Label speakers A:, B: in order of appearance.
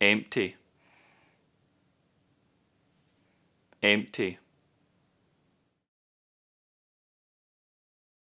A: empty empty